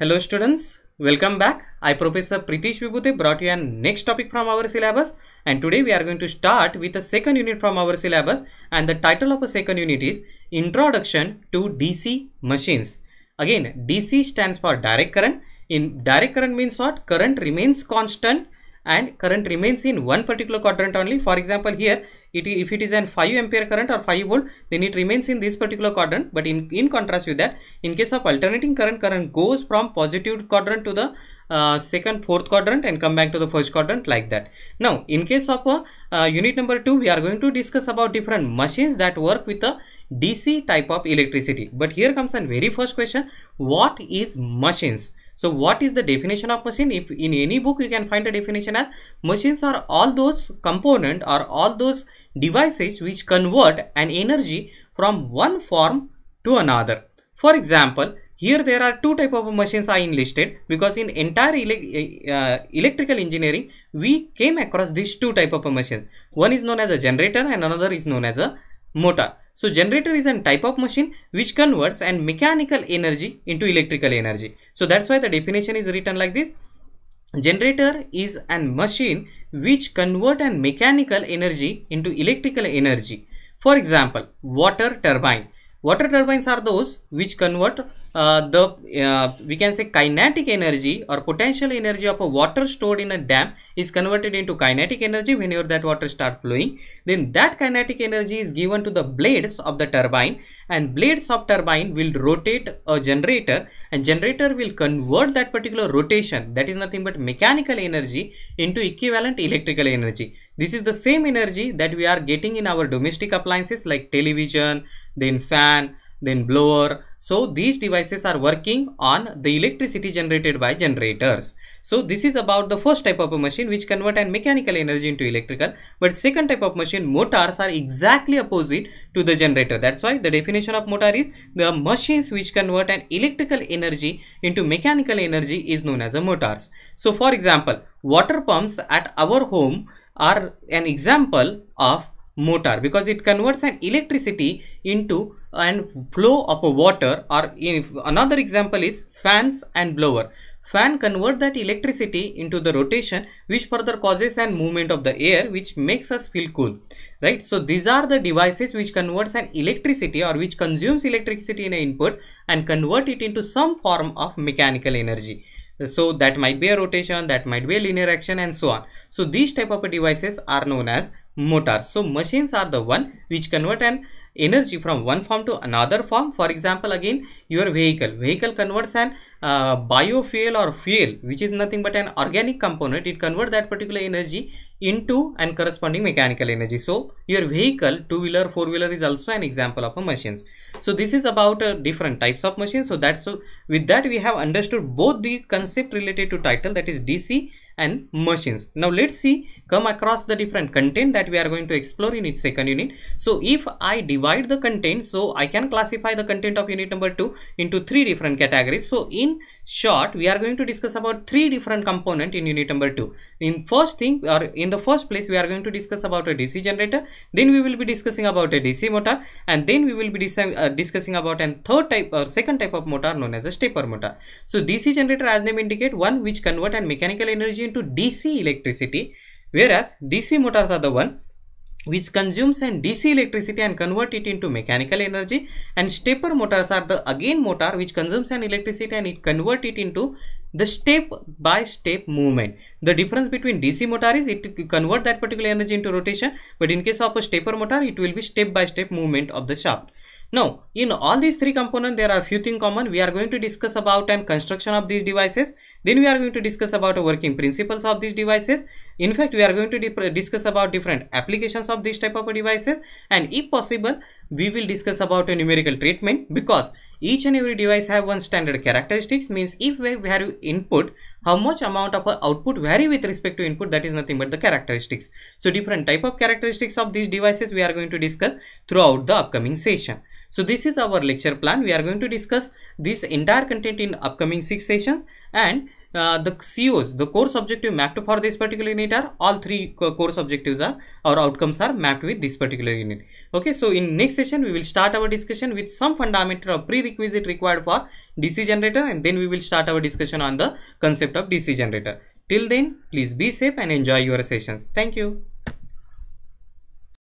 Hello students, welcome back. I Professor Pritish Vibhuti brought you an next topic from our syllabus and today we are going to start with the second unit from our syllabus and the title of the second unit is Introduction to DC Machines. Again DC stands for direct current. In direct current means what? Current remains constant and current remains in one particular quadrant only for example here it, if it is an 5 ampere current or 5 volt then it remains in this particular quadrant but in, in contrast with that in case of alternating current current goes from positive quadrant to the uh, second fourth quadrant and come back to the first quadrant like that now in case of uh, unit number 2 we are going to discuss about different machines that work with the DC type of electricity but here comes a very first question what is machines so what is the definition of machine if in any book you can find a definition as machines are all those component or all those devices which convert an energy from one form to another for example here there are two type of machines I enlisted because in entire ele uh, eh, eh, electrical engineering we came across these two type of machines. One is known as a generator and another is known as a motor. So generator is a type of machine which converts an mechanical energy into electrical energy. So that's why the definition is written like this. Generator is an machine which convert an mechanical energy into electrical energy. For example, water turbine. Water turbines are those which convert uh, the uh, we can say kinetic energy or potential energy of a water stored in a dam is converted into kinetic energy whenever that water start flowing then that kinetic energy is given to the blades of the turbine and blades of turbine will rotate a generator and generator will convert that particular rotation that is nothing but mechanical energy into equivalent electrical energy this is the same energy that we are getting in our domestic appliances like television then fan then blower so these devices are working on the electricity generated by generators. So this is about the first type of a machine which convert an mechanical energy into electrical. But second type of machine motors are exactly opposite to the generator. That's why the definition of motor is the machines which convert an electrical energy into mechanical energy is known as a motors. So for example, water pumps at our home are an example of motor because it converts an electricity into and flow of water or another example is fans and blower fan convert that electricity into the rotation which further causes and movement of the air which makes us feel cool right so these are the devices which converts an electricity or which consumes electricity in an input and convert it into some form of mechanical energy so that might be a rotation that might be a linear action and so on so these type of devices are known as motors so machines are the one which convert an energy from one form to another form for example again your vehicle vehicle converts an uh, biofuel or fuel which is nothing but an organic component it convert that particular energy into and corresponding mechanical energy so your vehicle two wheeler four wheeler is also an example of a machines so this is about uh, different types of machines so that's so uh, with that we have understood both the concepts concept related to title that is DC and machines. Now let's see come across the different content that we are going to explore in its second unit. So if I divide the content so I can classify the content of unit number 2 into three different categories. So in short we are going to discuss about three different component in unit number 2. In first thing or in the first place we are going to discuss about a DC generator then we will be discussing about a DC motor and then we will be dis uh, discussing about a third type or second type of motor known as a stepper motor. So DC generator as name indicate one which convert and mechanical energy into DC electricity whereas DC motors are the one which consumes an DC electricity and convert it into mechanical energy and stepper motors are the again motor which consumes an electricity and it convert it into the step by step movement. The difference between DC motor is it convert that particular energy into rotation but in case of a stepper motor it will be step by step movement of the shaft. Now, in all these three components, there are few things common. We are going to discuss about and construction of these devices. Then we are going to discuss about working principles of these devices. In fact, we are going to discuss about different applications of this type of devices. And if possible, we will discuss about a numerical treatment because each and every device have one standard characteristics means if we vary input how much amount of output vary with respect to input that is nothing but the characteristics so different type of characteristics of these devices we are going to discuss throughout the upcoming session so this is our lecture plan we are going to discuss this entire content in upcoming six sessions and uh, the COs, the course objective mapped for this particular unit are all three course objectives are or outcomes are mapped with this particular unit. Okay, so in next session we will start our discussion with some fundamental or prerequisite required for DC generator and then we will start our discussion on the concept of DC generator. Till then, please be safe and enjoy your sessions. Thank you.